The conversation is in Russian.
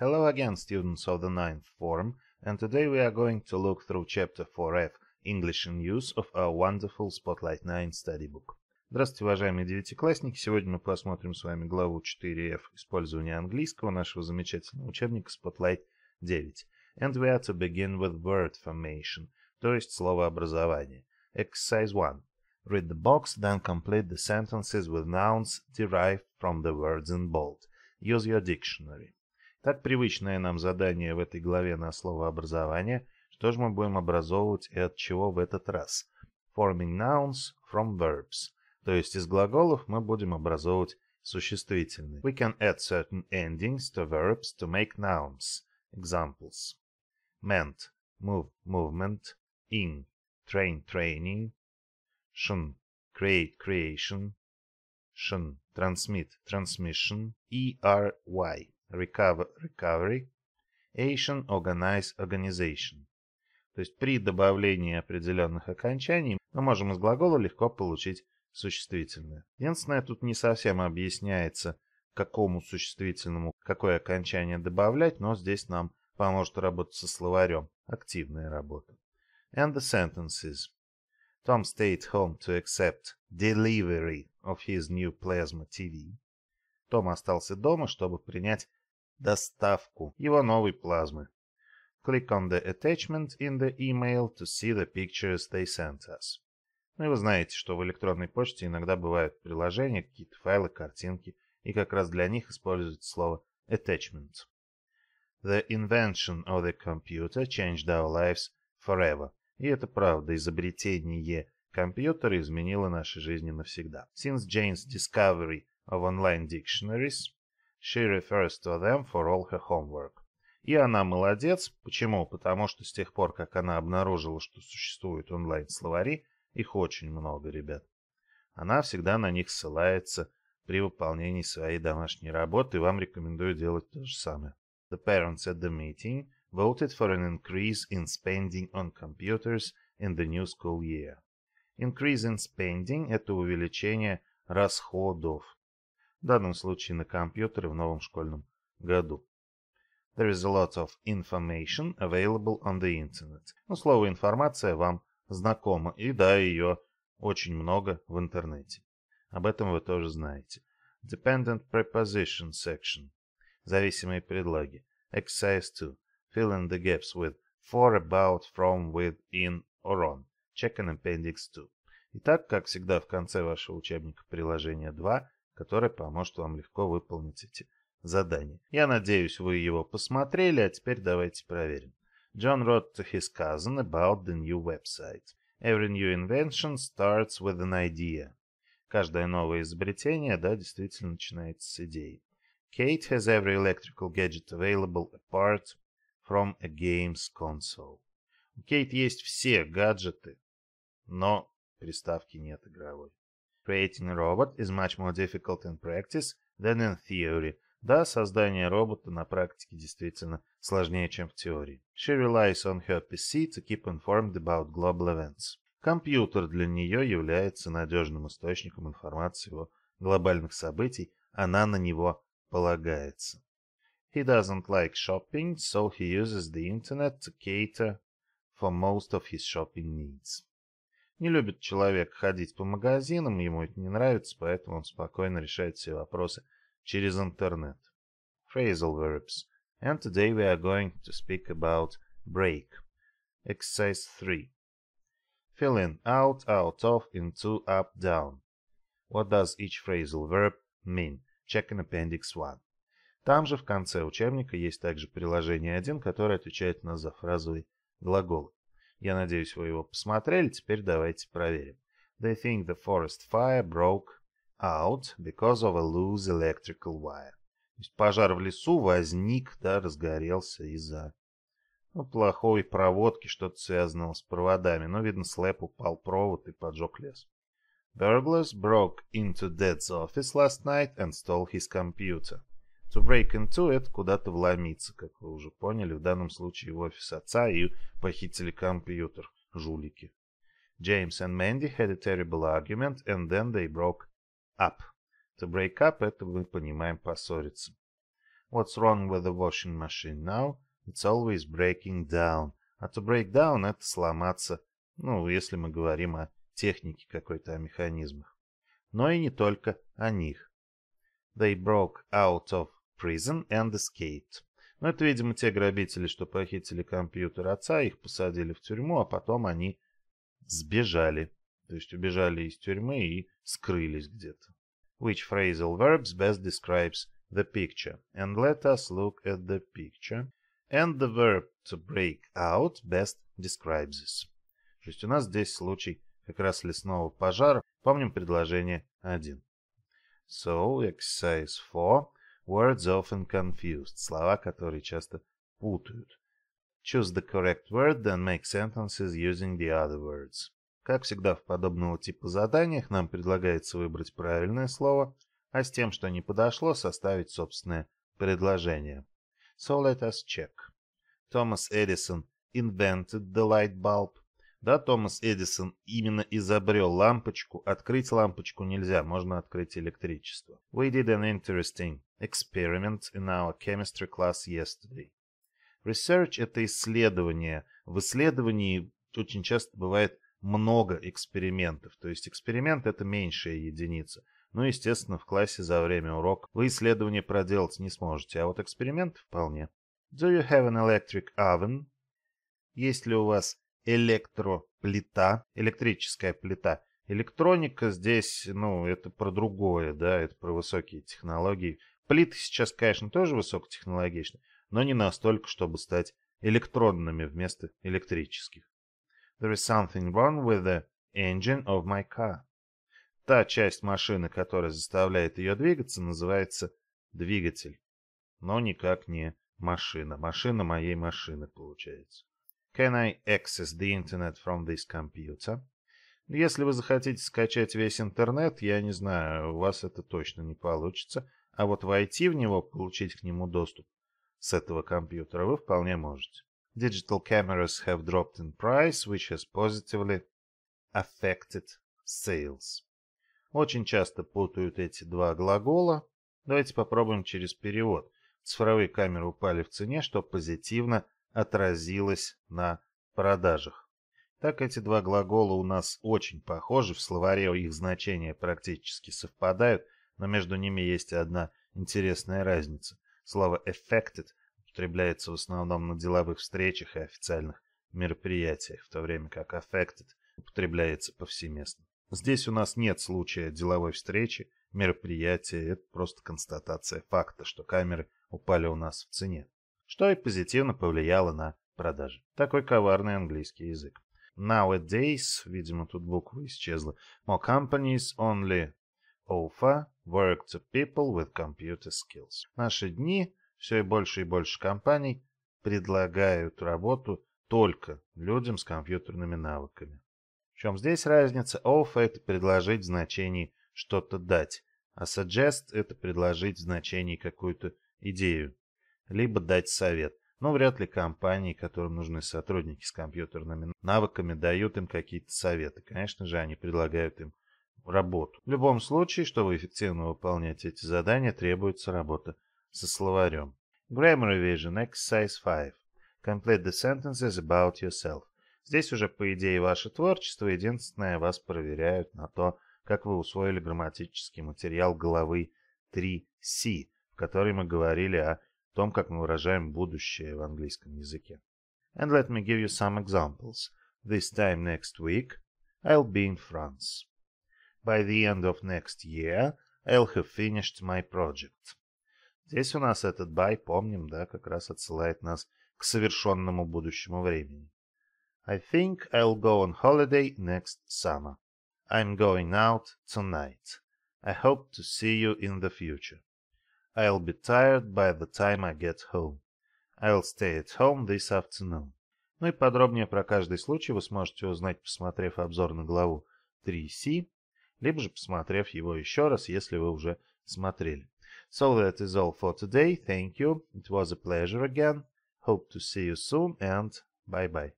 Hello again students of the 9th form and today we are going to look through chapter 4F English in Use of our wonderful Spotlight 9 study book. Здравствуйте, уважаемые девятиклассники! Сегодня мы посмотрим с вами главу 4F Использование английского нашего замечательного учебника Spotlight 9. And we are to begin with word formation, то есть словообразование. Exercise 1. Read the box, then complete the sentences with nouns derived from the words in bold. Use your dictionary. Так привычное нам задание в этой главе на слово «образование», что же мы будем образовывать и от чего в этот раз? Forming nouns from verbs. То есть из глаголов мы будем образовывать существительные. We can add certain endings to verbs to make nouns. Examples. Meant. Move. Movement. In. Train. Training. Shun. Create. Creation. Shun. Transmit. Transmission. E-R-Y recover, recovery, Asian Organize Organization. То есть при добавлении определенных окончаний мы можем из глагола легко получить существительное. Единственное, тут не совсем объясняется, какому существительному какое окончание добавлять, но здесь нам поможет работать со словарем. Активная работа. And the sentences. Tom stayed home to accept delivery of his new plasma TV. Том остался дома, чтобы принять доставку его новой плазмы. Click on the attachment in the email to see the pictures they sent us. Ну и вы знаете, что в электронной почте иногда бывают приложения, какие-то файлы, картинки, и как раз для них используется слово attachment. The invention of the computer changed our lives forever. И это правда, изобретение компьютера изменило наши жизни навсегда. Since Jane's discovery of online dictionaries. She refers to them for all her homework. И она молодец. Почему? Потому что с тех пор, как она обнаружила, что существуют онлайн-словари, их очень много, ребят. Она всегда на них ссылается при выполнении своей домашней работы, вам рекомендую делать то же самое. The parents at the meeting voted for an increase in spending on computers in the new school year. Increase in spending – это увеличение расходов в данном случае на компьютере в новом школьном году. There is a lot of information available on the internet. Ну, слово «информация» вам знакомо, и да, ее очень много в интернете. Об этом вы тоже знаете. Dependent preposition section. Зависимые предлоги. Exercise 2. Fill in the gaps with for, about, from, with, in or on. Check in appendix 2. Итак, как всегда в конце вашего учебника приложение 2 который поможет вам легко выполнить эти задания. Я надеюсь, вы его посмотрели, а теперь давайте проверим. John wrote to his cousin about the new website. Every new invention starts with an idea. Каждое новое изобретение, да, действительно начинается с идеи. Kate has every electrical gadget available apart from a games console. У Кейт есть все гаджеты, но приставки нет игровой. Creating a robot is much more difficult in practice than in theory. Да, создание робота на практике действительно сложнее, чем в теории. She relies on her PC to keep informed about global events. Компьютер для нее является надежным источником информации о глобальных событий, она на него полагается. He doesn't like shopping, so he uses the internet to cater for most of his shopping needs. Не любит человек ходить по магазинам, ему это не нравится, поэтому он спокойно решает все вопросы через интернет. Phrasal verbs. And today we are going to speak about break. Exercise 3. Fill in out, out of, into, up, down. What does each phrasal verb mean? Check in Appendix 1. Там же в конце учебника есть также приложение 1, которое отвечает на зафразовые глаголы. Я надеюсь, вы его посмотрели, теперь давайте проверим. They think the forest fire broke out because of a loose electrical wire. То есть пожар в лесу возник, да, разгорелся из-за ну, плохой проводки, что-то связанного с проводами. Но, ну, видно, слэп упал провод и поджег лес. Burglars broke into Dad's office last night and stole his computer. To break into — это куда-то вломиться, как вы уже поняли, в данном случае в офис отца и похитили компьютер, жулики. James and Mandy had a terrible argument, and then they broke up. To break up — это мы понимаем поссориться. What's wrong with the washing machine now? It's always breaking down. А to break down — это сломаться, ну, если мы говорим о технике какой-то, о механизмах. Но и не только о них. They broke out of Prison and Escape. Но ну, это, видимо, те грабители, что похитили компьютер отца, их посадили в тюрьму, а потом они сбежали. То есть убежали из тюрьмы и скрылись где-то. Which phrasal verbs best describes the picture? And let us look at the picture. And the verb to break out best describes this. То есть у нас здесь случай как раз лесного пожара. Помним предложение 1. So, exercise 4. Words often confused. Слова, которые часто путают. Choose the correct word, then make sentences using the other words. Как всегда в подобного типа заданиях нам предлагается выбрать правильное слово, а с тем, что не подошло, составить собственное предложение. So let us check. Thomas Edison invented the light bulb. Да, Томас Эдисон именно изобрел лампочку. Открыть лампочку нельзя, можно открыть электричество. We did an interesting experiment in our chemistry class yesterday. Research — это исследование. В исследовании очень часто бывает много экспериментов. То есть эксперимент — это меньшая единица. Ну, естественно, в классе за время урока вы исследование проделать не сможете, а вот эксперимент вполне. Do you have an electric oven? Есть ли у вас электроплита, электрическая плита. Электроника здесь, ну, это про другое, да, это про высокие технологии. Плиты сейчас, конечно, тоже высокотехнологичны, но не настолько, чтобы стать электронными вместо электрических. There is something wrong with the engine of my car. Та часть машины, которая заставляет ее двигаться, называется двигатель. Но никак не машина. Машина моей машины, получается. Can I access the internet from this computer? Если вы захотите скачать весь интернет, я не знаю, у вас это точно не получится. А вот войти в него, получить к нему доступ с этого компьютера вы вполне можете. Digital cameras have dropped in price, which has positively affected sales. Очень часто путают эти два глагола. Давайте попробуем через перевод. Цифровые камеры упали в цене, что позитивно отразилось на продажах. Так эти два глагола у нас очень похожи, в словаре их значения практически совпадают, но между ними есть одна интересная разница. Слово «affected» употребляется в основном на деловых встречах и официальных мероприятиях, в то время как «affected» употребляется повсеместно. Здесь у нас нет случая деловой встречи, мероприятия, это просто констатация факта, что камеры упали у нас в цене что и позитивно повлияло на продажи. Такой коварный английский язык. Nowadays, видимо, тут буква исчезла. More companies only offer work to people with computer skills. В наши дни все и больше и больше компаний предлагают работу только людям с компьютерными навыками. В чем здесь разница? Offer – это предложить в значении что-то дать, а suggest – это предложить в значении какую-то идею либо дать совет. Но вряд ли компании, которым нужны сотрудники с компьютерными навыками, дают им какие-то советы. Конечно же, они предлагают им работу. В любом случае, чтобы эффективно выполнять эти задания, требуется работа со словарем. Grammar Revision Exercise 5. Complete the sentences about yourself. Здесь уже, по идее, ваше творчество. Единственное, вас проверяют на то, как вы усвоили грамматический материал главы 3C, в которой мы говорили о том, как мы выражаем будущее в английском языке. And let me give you some examples. This time next week I'll be in France. By the end of next year I'll have finished my project. Здесь у нас этот by, помним, да, как раз отсылает нас к совершенному будущему времени. I think I'll go on holiday next summer. I'm going out tonight. I hope to see you in the future. I'll be tired by the time I get home. I'll stay at home this afternoon. Ну и подробнее про каждый случай вы сможете узнать, посмотрев обзор на главу 3C, либо же посмотрев его еще раз, если вы уже смотрели. So that is all for today. Thank you. It was a pleasure again. Hope to see you soon and bye-bye.